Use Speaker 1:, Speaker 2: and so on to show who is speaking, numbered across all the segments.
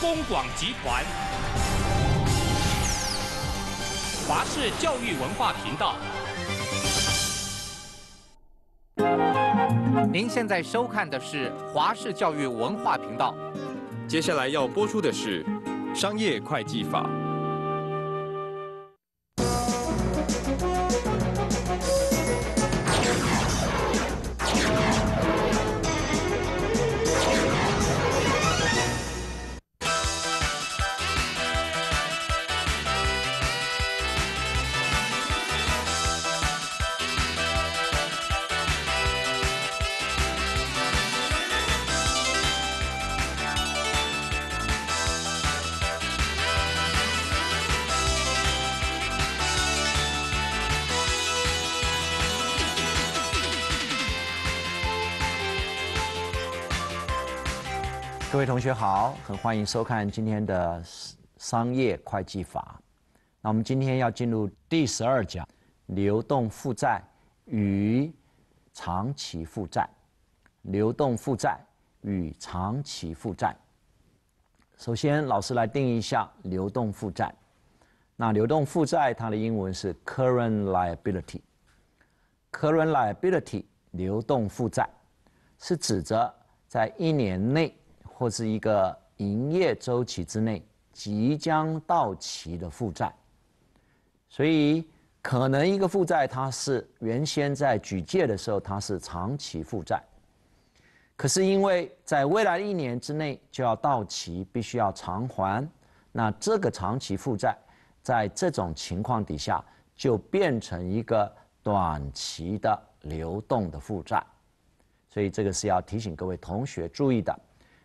Speaker 1: 公广集团、华视教育文化频道，您现在收看的是华视教育文化频道。接下来要播出的是《商业会计法》。各位同学好，很欢迎收看今天的商业会计法。那我们今天要进入第十二讲，流动负债与长期负债。流动负债与长期负债。首先，老师来定义一下流动负债。那流动负债它的英文是 current liability。current liability 流动负债是指着在一年内。或是一个营业周期之内即将到期的负债，所以可能一个负债，它是原先在举借的时候它是长期负债，可是因为在未来一年之内就要到期，必须要偿还，那这个长期负债在这种情况底下就变成一个短期的流动的负债，所以这个是要提醒各位同学注意的。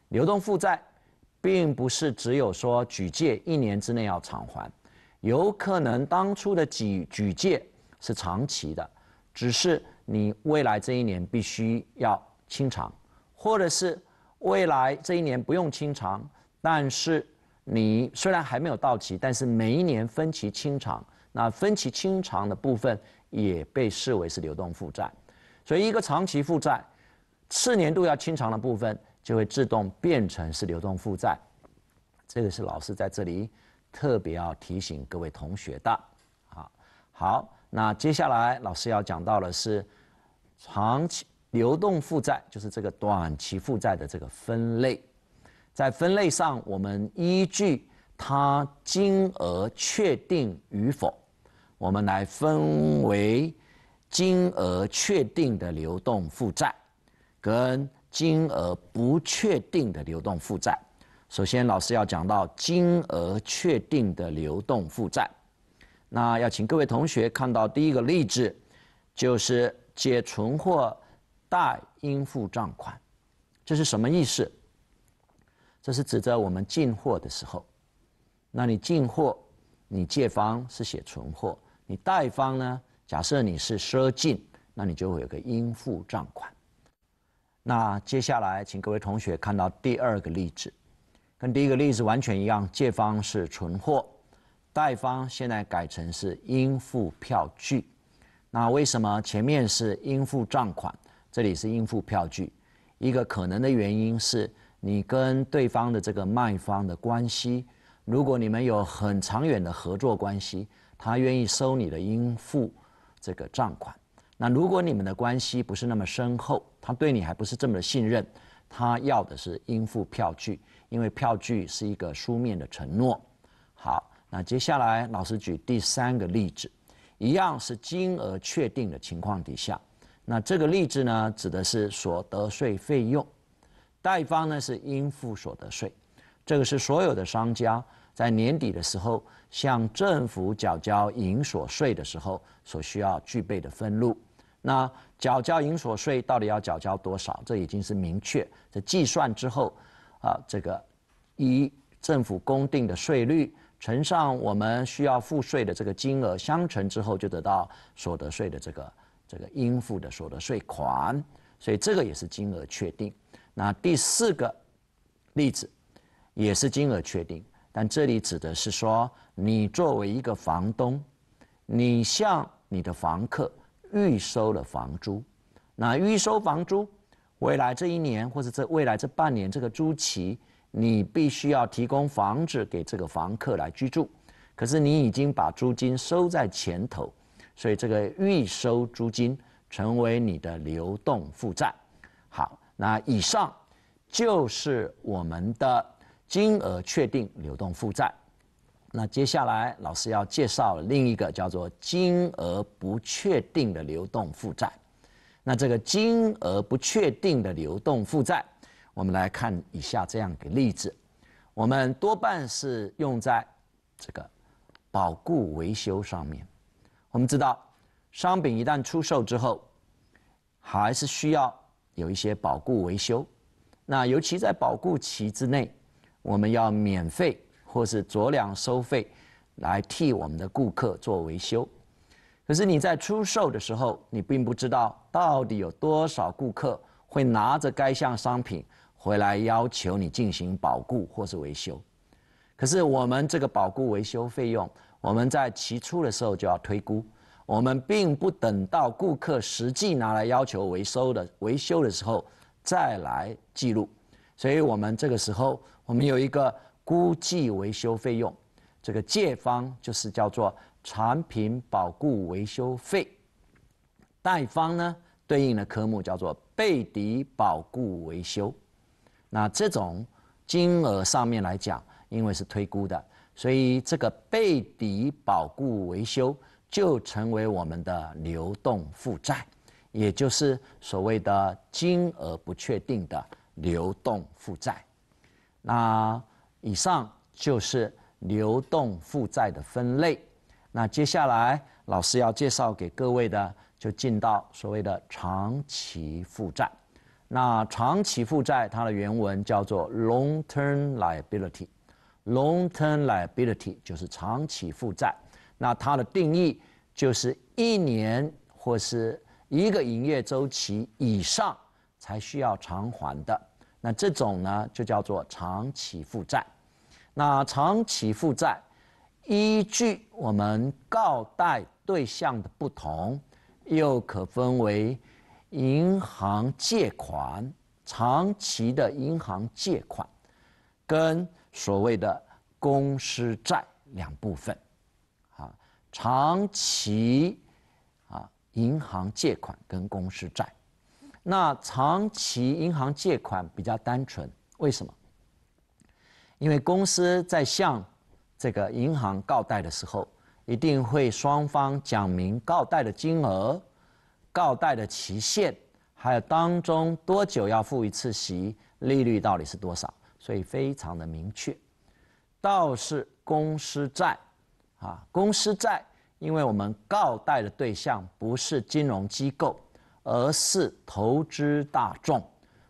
Speaker 1: 流动负债，并不是只有说举借一年之内要偿还，有可能当初的举举借是长期的，只是你未来这一年必须要清偿，或者是未来这一年不用清偿，但是你虽然还没有到期，但是每一年分期清偿，那分期清偿的部分也被视为是流动负债，所以一个长期负债次年度要清偿的部分。就会自动变成是流动负债，这个是老师在这里特别要提醒各位同学的。好，好，那接下来老师要讲到的是长期流动负债，就是这个短期负债的这个分类。在分类上，我们依据它金额确定与否，我们来分为金额确定的流动负债跟。金额不确定的流动负债。首先，老师要讲到金额确定的流动负债。那要请各位同学看到第一个例子，就是借存货，贷应付账款。这是什么意思？这是指在我们进货的时候，那你进货，你借方是写存货，你贷方呢？假设你是赊进，那你就会有个应付账款。那接下来，请各位同学看到第二个例子，跟第一个例子完全一样，借方是存货，贷方现在改成是应付票据。那为什么前面是应付账款，这里是应付票据？一个可能的原因是你跟对方的这个卖方的关系，如果你们有很长远的合作关系，他愿意收你的应付这个账款。那如果你们的关系不是那么深厚，他对你还不是这么的信任，他要的是应付票据，因为票据是一个书面的承诺。好，那接下来老师举第三个例子，一样是金额确定的情况底下，那这个例子呢指的是所得税费用，贷方呢是应付所得税，这个是所有的商家在年底的时候向政府缴交营所税的时候所需要具备的分录。那缴交营所税到底要缴交多少？这已经是明确，这计算之后，啊，这个以政府公定的税率乘上我们需要付税的这个金额相乘之后，就得到所得税的这个这个应付的所得税款。所以这个也是金额确定。那第四个例子也是金额确定，但这里指的是说，你作为一个房东，你向你的房客。预收了房租，那预收房租，未来这一年或者这未来这半年这个租期，你必须要提供房子给这个房客来居住，可是你已经把租金收在前头，所以这个预收租金成为你的流动负债。好，那以上就是我们的金额确定流动负债。那接下来老师要介绍另一个叫做金额不确定的流动负债。那这个金额不确定的流动负债，我们来看以下这样一个例子。我们多半是用在这个保固维修上面。我们知道商品一旦出售之后，还是需要有一些保固维修。那尤其在保固期之内，我们要免费。或是酌量收费，来替我们的顾客做维修。可是你在出售的时候，你并不知道到底有多少顾客会拿着该项商品回来要求你进行保固或是维修。可是我们这个保固维修费用，我们在起初的时候就要推估，我们并不等到顾客实际拿来要求维修的维修的时候再来记录。所以我们这个时候，我们有一个。估计维修费用，这个借方就是叫做产品保固维修费，贷方呢对应的科目叫做备抵保固维修。那这种金额上面来讲，因为是推估的，所以这个备抵保固维修就成为我们的流动负债，也就是所谓的金额不确定的流动负债。那。以上就是流动负债的分类，那接下来老师要介绍给各位的就进到所谓的长期负债。那长期负债它的原文叫做 long-term liability，long-term liability 就是长期负债。那它的定义就是一年或是一个营业周期以上才需要偿还的。那这种呢就叫做长期负债。那长期负债，依据我们告贷对象的不同，又可分为银行借款、长期的银行借款，跟所谓的公司债两部分。啊，长期啊，银行借款跟公司债。那长期银行借款比较单纯，为什么？因为公司在向这个银行告贷的时候，一定会双方讲明告贷的金额、告贷的期限，还有当中多久要付一次息、利率到底是多少，所以非常的明确。倒是公司债，啊，公司债，因为我们告贷的对象不是金融机构，而是投资大众，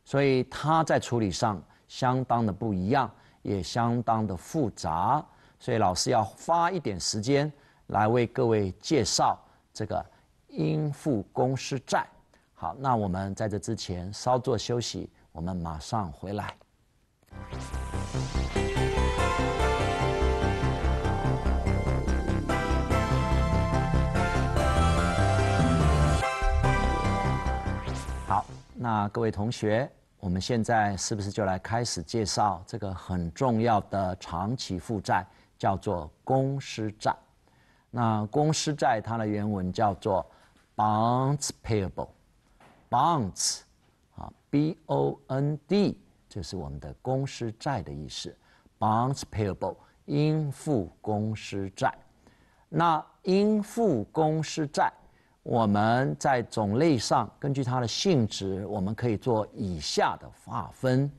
Speaker 1: 所以它在处理上相当的不一样。也相当的复杂，所以老师要花一点时间来为各位介绍这个应付公司债。好，那我们在这之前稍作休息，我们马上回来。好，那各位同学。我们现在是不是就来开始介绍这个很重要的长期负债，叫做公司债？那公司债它的原文叫做 bonds payable，bonds 啊，b-o-n-d，就是我们的公司债的意思，bonds payable 应付公司债。那应付公司债。我们在种类上根据它的性质，我们可以做以下的划分，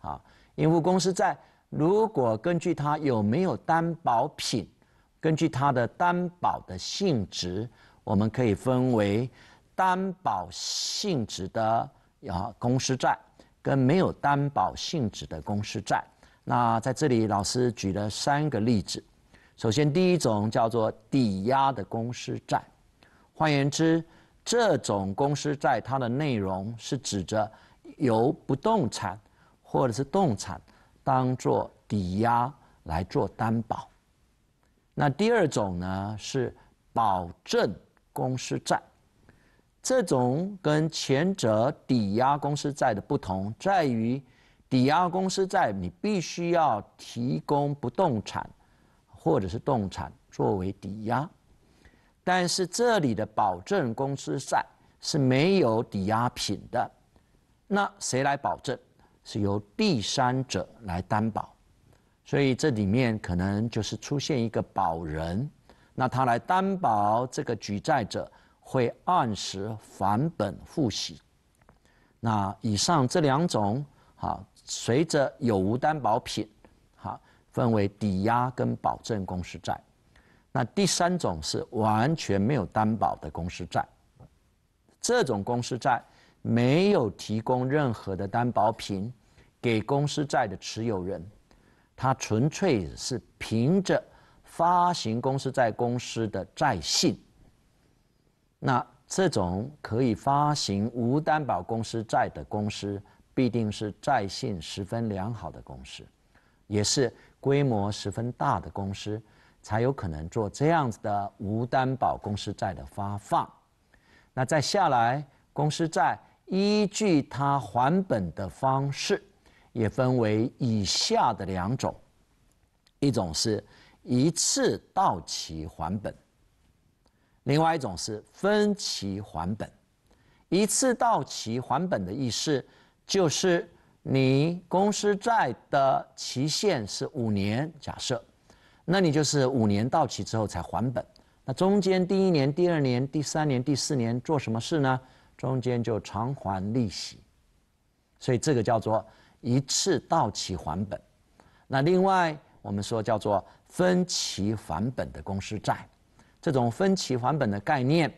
Speaker 1: 啊，因为公司债如果根据它有没有担保品，根据它的担保的性质，我们可以分为担保性质的呀公司债跟没有担保性质的公司债。那在这里老师举了三个例子，首先第一种叫做抵押的公司债。换言之，这种公司债它的内容是指着由不动产或者是动产当做抵押来做担保。那第二种呢是保证公司债，这种跟前者抵押公司债的不同在于，抵押公司债你必须要提供不动产或者是动产作为抵押。但是这里的保证公司债是没有抵押品的，那谁来保证？是由第三者来担保，所以这里面可能就是出现一个保人，那他来担保这个举债者会按时还本付息。那以上这两种，好，随着有无担保品，好，分为抵押跟保证公司债。那第三种是完全没有担保的公司债，这种公司债没有提供任何的担保品给公司债的持有人，他纯粹是凭着发行公司债公司的债信。那这种可以发行无担保公司债的公司，必定是债信十分良好的公司，也是规模十分大的公司。才有可能做这样子的无担保公司债的发放，那再下来，公司债依据它还本的方式，也分为以下的两种，一种是一次到期还本，另外一种是分期还本。一次到期还本的意思就是，你公司债的期限是五年，假设。那你就是五年到期之后才还本，那中间第一年、第二年、第三年、第四年做什么事呢？中间就偿还利息，所以这个叫做一次到期还本。那另外我们说叫做分期还本的公司债，这种分期还本的概念，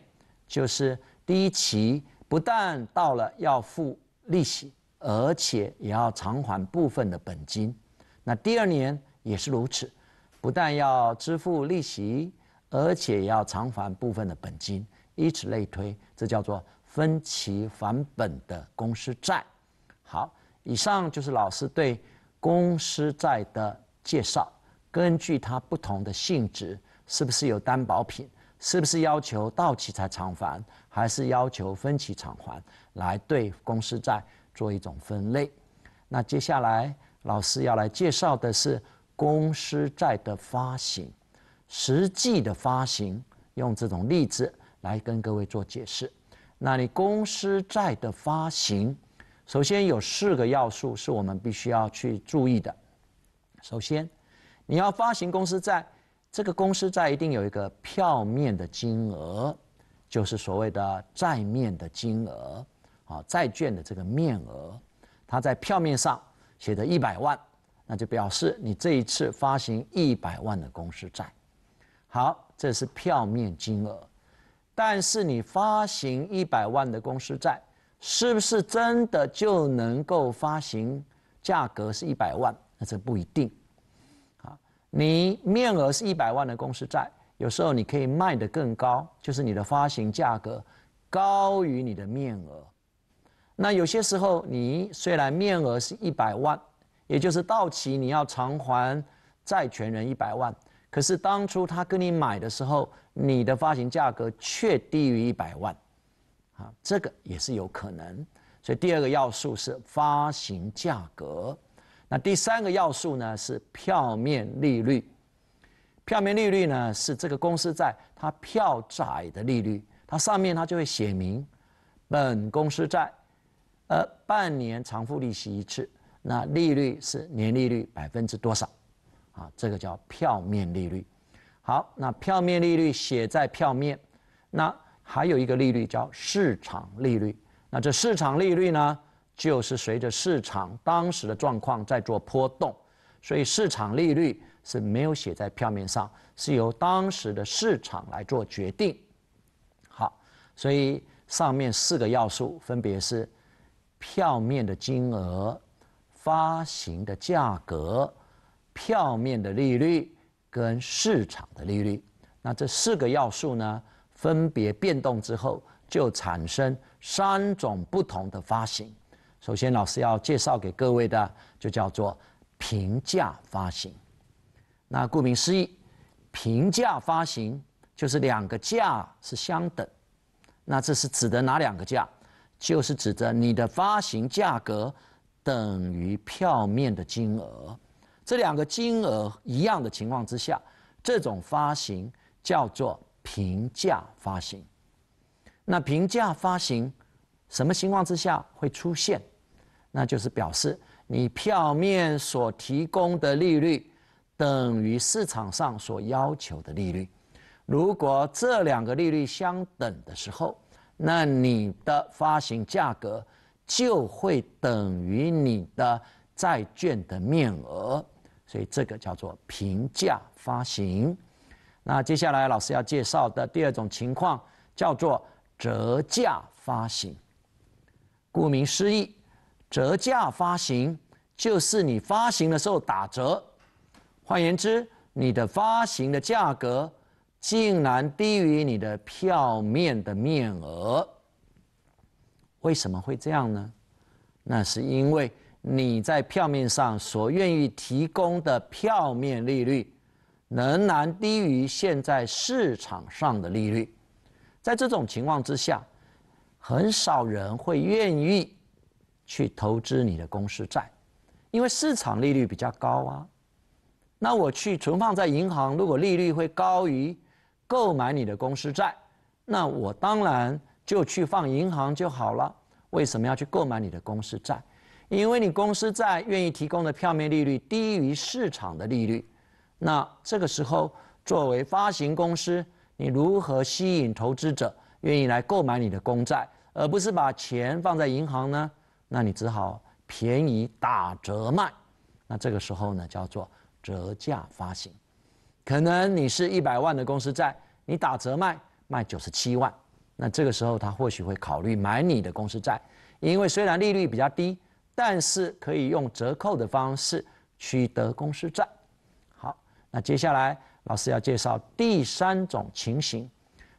Speaker 1: 就是第一期不但到了要付利息，而且也要偿还部分的本金，那第二年也是如此。不但要支付利息，而且也要偿还部分的本金，以此类推，这叫做分期还本的公司债。好，以上就是老师对公司债的介绍。根据它不同的性质，是不是有担保品，是不是要求到期才偿还，还是要求分期偿还，来对公司债做一种分类。那接下来老师要来介绍的是。公司债的发行，实际的发行，用这种例子来跟各位做解释。那你公司债的发行，首先有四个要素是我们必须要去注意的。首先，你要发行公司债，这个公司债一定有一个票面的金额，就是所谓的债面的金额啊，债券的这个面额，它在票面上写的一百万。那就表示你这一次发行一百万的公司债，好，这是票面金额，但是你发行一百万的公司债，是不是真的就能够发行价格是一百万？那这不一定。好，你面额是一百万的公司债，有时候你可以卖得更高，就是你的发行价格高于你的面额。那有些时候你虽然面额是一百万，也就是到期你要偿还债权人一百万，可是当初他跟你买的时候，你的发行价格却低于一百万，啊，这个也是有可能。所以第二个要素是发行价格，那第三个要素呢是票面利率。票面利率呢是这个公司在它票载的利率，它上面它就会写明，本公司债，呃半年偿付利息一次。那利率是年利率百分之多少？啊，这个叫票面利率。好，那票面利率写在票面。那还有一个利率叫市场利率。那这市场利率呢，就是随着市场当时的状况在做波动，所以市场利率是没有写在票面上，是由当时的市场来做决定。好，所以上面四个要素分别是票面的金额。发行的价格、票面的利率跟市场的利率，那这四个要素呢，分别变动之后，就产生三种不同的发行。首先，老师要介绍给各位的，就叫做平价发行。那顾名思义，平价发行就是两个价是相等。那这是指的哪两个价？就是指的你的发行价格。等于票面的金额，这两个金额一样的情况之下，这种发行叫做平价发行。那平价发行什么情况之下会出现？那就是表示你票面所提供的利率等于市场上所要求的利率。如果这两个利率相等的时候，那你的发行价格。就会等于你的债券的面额，所以这个叫做平价发行。那接下来老师要介绍的第二种情况叫做折价发行。顾名思义，折价发行就是你发行的时候打折，换言之，你的发行的价格竟然低于你的票面的面额。为什么会这样呢？那是因为你在票面上所愿意提供的票面利率，仍然低于现在市场上的利率。在这种情况之下，很少人会愿意去投资你的公司债，因为市场利率比较高啊。那我去存放在银行，如果利率会高于购买你的公司债，那我当然。就去放银行就好了，为什么要去购买你的公司债？因为你公司债愿意提供的票面利率低于市场的利率，那这个时候作为发行公司，你如何吸引投资者愿意来购买你的公债，而不是把钱放在银行呢？那你只好便宜打折卖，那这个时候呢叫做折价发行，可能你是一百万的公司债，你打折卖卖九十七万。那这个时候，他或许会考虑买你的公司债，因为虽然利率比较低，但是可以用折扣的方式取得公司债。好，那接下来老师要介绍第三种情形，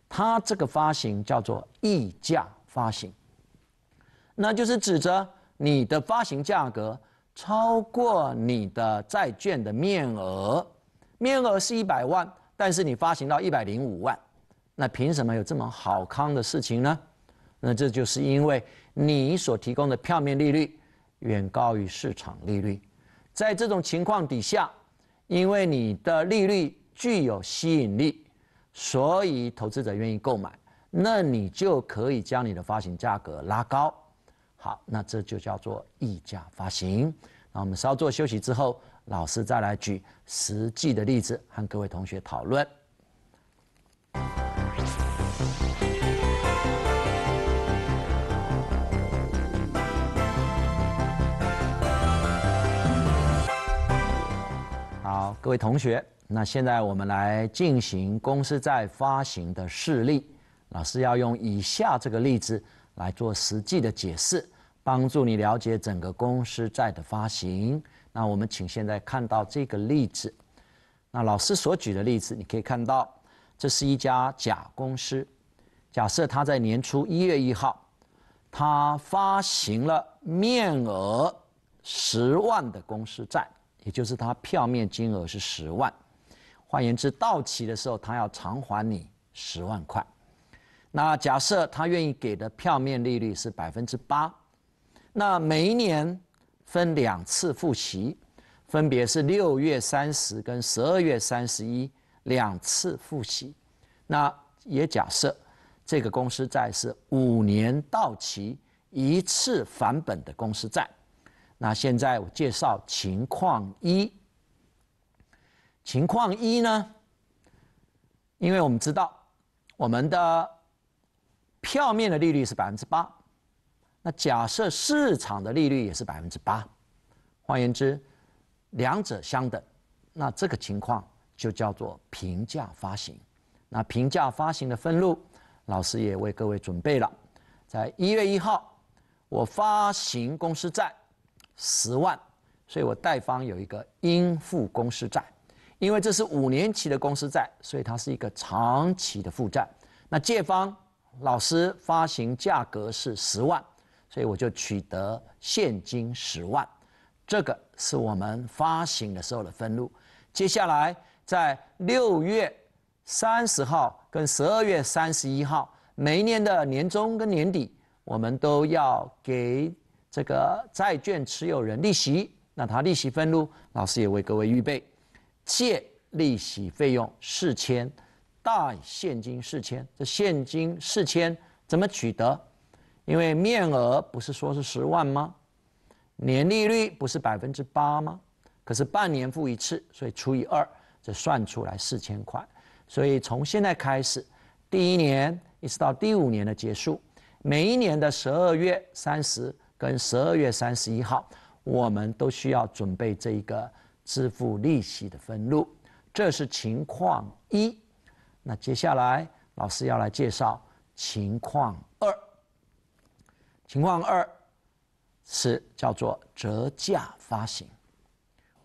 Speaker 1: 它这个发行叫做溢价发行，那就是指着你的发行价格超过你的债券的面额，面额是一百万，但是你发行到一百零五万。那凭什么有这么好康的事情呢？那这就是因为你所提供的票面利率远高于市场利率，在这种情况底下，因为你的利率具有吸引力，所以投资者愿意购买，那你就可以将你的发行价格拉高。好，那这就叫做溢价发行。那我们稍作休息之后，老师再来举实际的例子和各位同学讨论。各位同学，那现在我们来进行公司债发行的事例。老师要用以下这个例子来做实际的解释，帮助你了解整个公司债的发行。那我们请现在看到这个例子。那老师所举的例子，你可以看到，这是一家甲公司。假设他在年初一月一号，他发行了面额十万的公司债。也就是它票面金额是十万，换言之，到期的时候他要偿还你十万块。那假设他愿意给的票面利率是百分之八，那每一年分两次付息，分别是六月三十跟十二月三十一两次付息。那也假设这个公司债是五年到期一次还本的公司债。那现在我介绍情况一。情况一呢，因为我们知道我们的票面的利率是百分之八，那假设市场的利率也是百分之八，换言之，两者相等，那这个情况就叫做平价发行。那平价发行的分录，老师也为各位准备了。在一月一号，我发行公司债。十万，所以我贷方有一个应付公司债，因为这是五年期的公司债，所以它是一个长期的负债。那借方，老师发行价格是十万，所以我就取得现金十万。这个是我们发行的时候的分录。接下来在六月三十号跟十二月三十一号，每一年的年终跟年底，我们都要给。这个债券持有人利息，那他利息分录，老师也为各位预备，借利息费用四千，贷现金四千。这现金四千怎么取得？因为面额不是说是十万吗？年利率不是百分之八吗？可是半年付一次，所以除以二，这算出来四千块。所以从现在开始，第一年一直到第五年的结束，每一年的十二月三十。跟十二月三十一号，我们都需要准备这一个支付利息的分录，这是情况一。那接下来老师要来介绍情况二。情况二是叫做折价发行。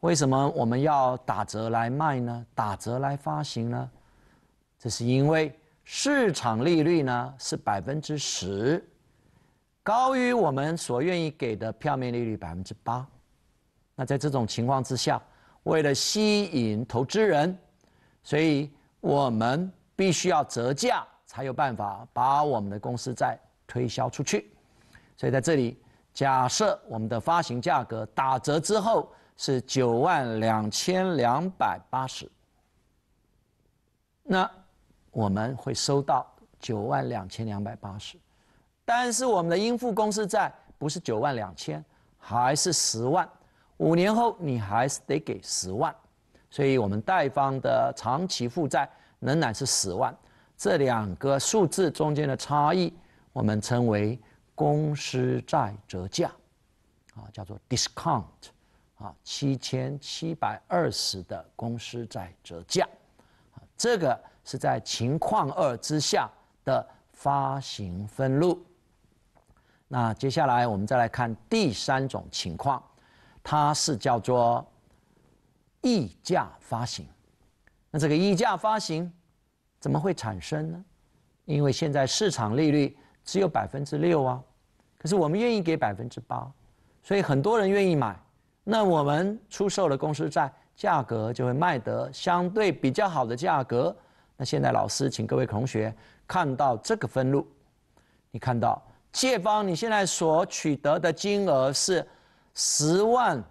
Speaker 1: 为什么我们要打折来卖呢？打折来发行呢？这是因为市场利率呢是百分之十。高于我们所愿意给的票面利率百分之八，那在这种情况之下，为了吸引投资人，所以我们必须要折价，才有办法把我们的公司债推销出去。所以在这里，假设我们的发行价格打折之后是九万两千两百八十，那我们会收到九万两千两百八十。但是我们的应付公司债不是九万两千，还是十万。五年后你还是得给十万，所以我们贷方的长期负债仍然是十万。这两个数字中间的差异，我们称为公司债折价，啊，叫做 discount，啊，七千七百二十的公司债折价，这个是在情况二之下的发行分录。那接下来我们再来看第三种情况，它是叫做溢价发行。那这个溢价发行怎么会产生呢？因为现在市场利率只有百分之六啊，可是我们愿意给百分之八，所以很多人愿意买。那我们出售的公司债价格就会卖得相对比较好的价格。那现在老师请各位同学看到这个分录，你看到。借方，你现在所取得的金额是十万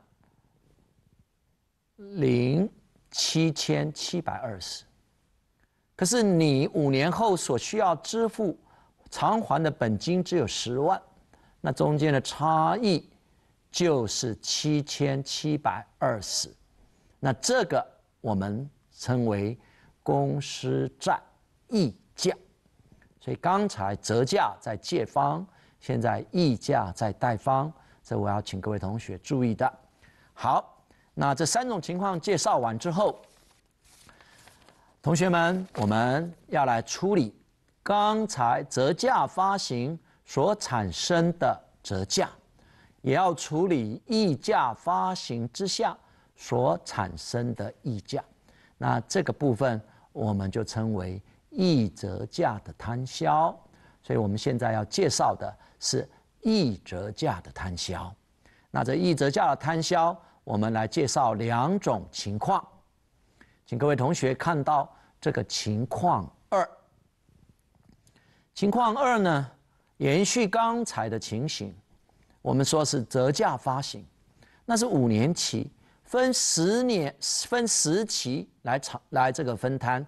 Speaker 1: 零七千七百二十，可是你五年后所需要支付偿还的本金只有十万，那中间的差异就是七千七百二十，那这个我们称为公司债溢价，所以刚才折价在借方。现在溢价在贷方，这我要请各位同学注意的。好，那这三种情况介绍完之后，同学们我们要来处理刚才折价发行所产生的折价，也要处理溢价发行之下所产生的溢价。那这个部分我们就称为溢折价的摊销。所以我们现在要介绍的是一折价的摊销。那这一折价的摊销，我们来介绍两种情况，请各位同学看到这个情况二。情况二呢，延续刚才的情形，我们说是折价发行，那是五年期，分十年分十期来偿来这个分摊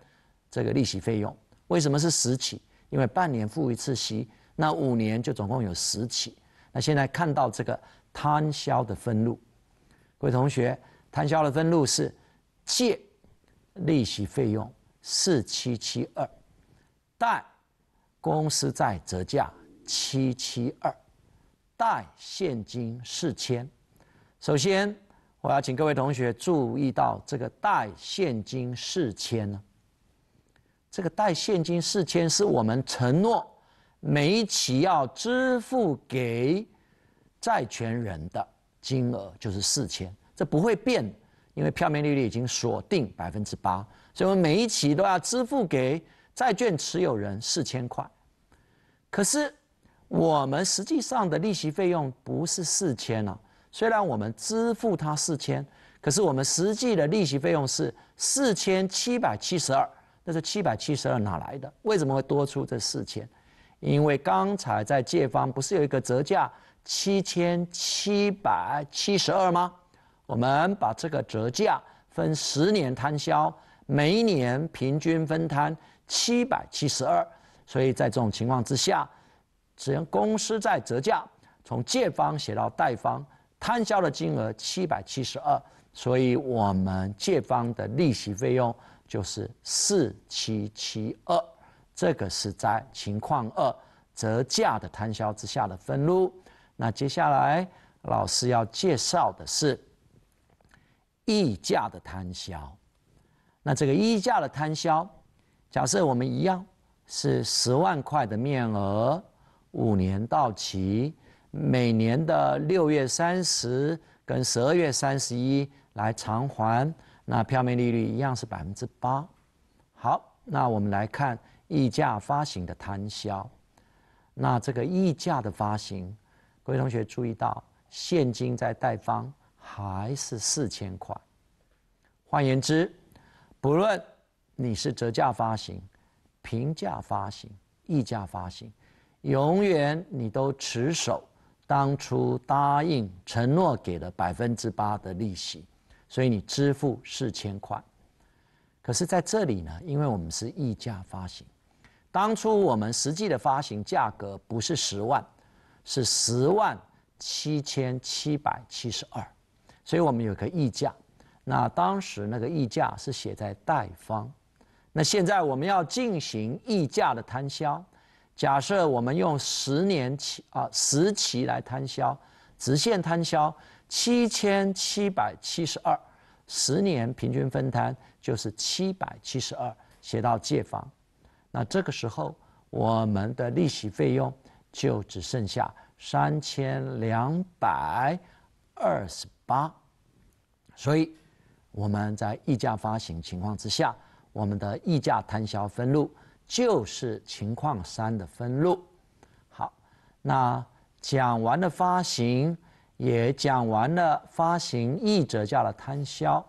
Speaker 1: 这个利息费用。为什么是十期？因为半年付一次息，那五年就总共有十期。那现在看到这个摊销的分录，各位同学，摊销的分录是借利息费用四七七二，贷公司债折价七七二，贷现金四千。首先，我要请各位同学注意到这个贷现金四千呢。这个带现金四千是我们承诺每一期要支付给债权人的金额，就是四千，这不会变，因为票面利率已经锁定百分之八，所以我们每一期都要支付给债券持有人四千块。可是我们实际上的利息费用不是四千啊，虽然我们支付他四千，可是我们实际的利息费用是四千七百七十二。那是七百七十二哪来的？为什么会多出这四千？因为刚才在借方不是有一个折价七千七百七十二吗？我们把这个折价分十年摊销，每一年平均分摊七百七十二，所以在这种情况之下，只要公司在折价，从借方写到贷方摊销的金额七百七十二。所以我们借方的利息费用就是四七七二，这个是在情况二折价的摊销之下的分录。那接下来老师要介绍的是溢价的摊销。那这个溢价的摊销，假设我们一样是十万块的面额，五年到期，每年的六月三十跟十二月三十一。来偿还，那票面利率一样是百分之八。好，那我们来看溢价发行的摊销。那这个溢价的发行，各位同学注意到，现金在贷方还是四千块。换言之，不论你是折价发行、平价发行、溢价发行，永远你都持守当初答应承诺给了百分之八的利息。所以你支付四千块，可是在这里呢，因为我们是溢价发行，当初我们实际的发行价格不是十万，是十万七千七百七十二，所以我们有个溢价。那当时那个溢价是写在贷方，那现在我们要进行溢价的摊销，假设我们用十年期啊十期来摊销，直线摊销。七千七百七十二，十年平均分摊就是七百七十二，写到借方。那这个时候，我们的利息费用就只剩下三千两百二十八。所以，我们在溢价发行情况之下，我们的溢价摊销分录就是情况三的分录。好，那讲完了发行。也讲完了发行一折价的摊销，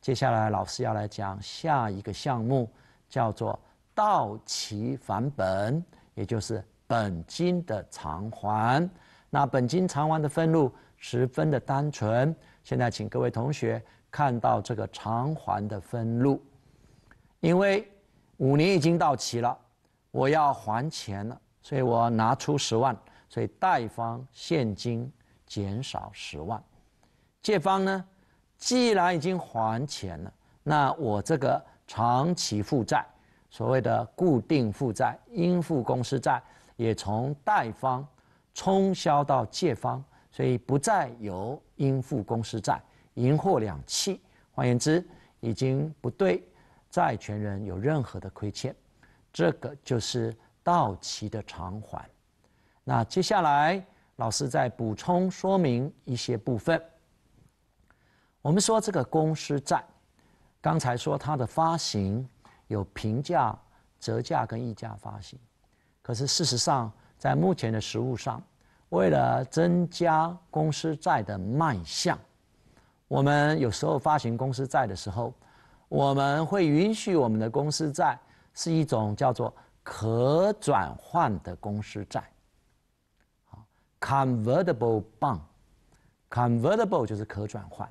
Speaker 1: 接下来老师要来讲下一个项目，叫做到期返本，也就是本金的偿还。那本金偿还的分路十分的单纯。现在请各位同学看到这个偿还的分路，因为五年已经到期了，我要还钱了，所以我拿出十万，所以贷方现金。减少十万，借方呢？既然已经还钱了，那我这个长期负债，所谓的固定负债、应付公司债，也从贷方冲销到借方，所以不再由应付公司债，银货两讫。换言之，已经不对债权人有任何的亏欠，这个就是到期的偿还。那接下来。老师再补充说明一些部分。我们说这个公司债，刚才说它的发行有平价、折价跟溢价发行。可是事实上，在目前的实务上，为了增加公司债的卖相，我们有时候发行公司债的时候，我们会允许我们的公司债是一种叫做可转换的公司债。Convertible bond，Convertible 就是可转换。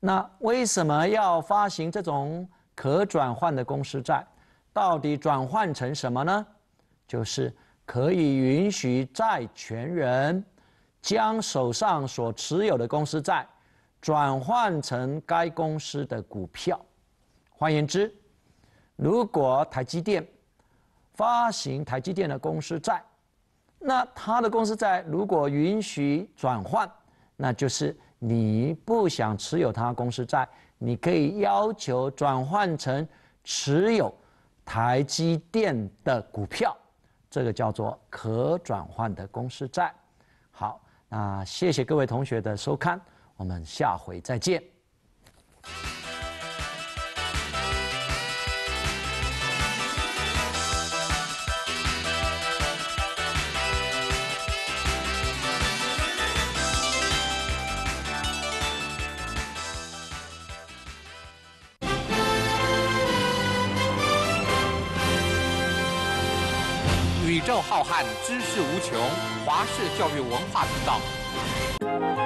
Speaker 1: 那为什么要发行这种可转换的公司债？到底转换成什么呢？就是可以允许债权人将手上所持有的公司债转换成该公司的股票。换言之，如果台积电发行台积电的公司债，那他的公司债，如果允许转换，那就是你不想持有他公司债，你可以要求转换成持有台积电的股票，这个叫做可转换的公司债。好，那谢谢各位同学的收看，我们下回再见。看知识无穷，华氏教育文化频道。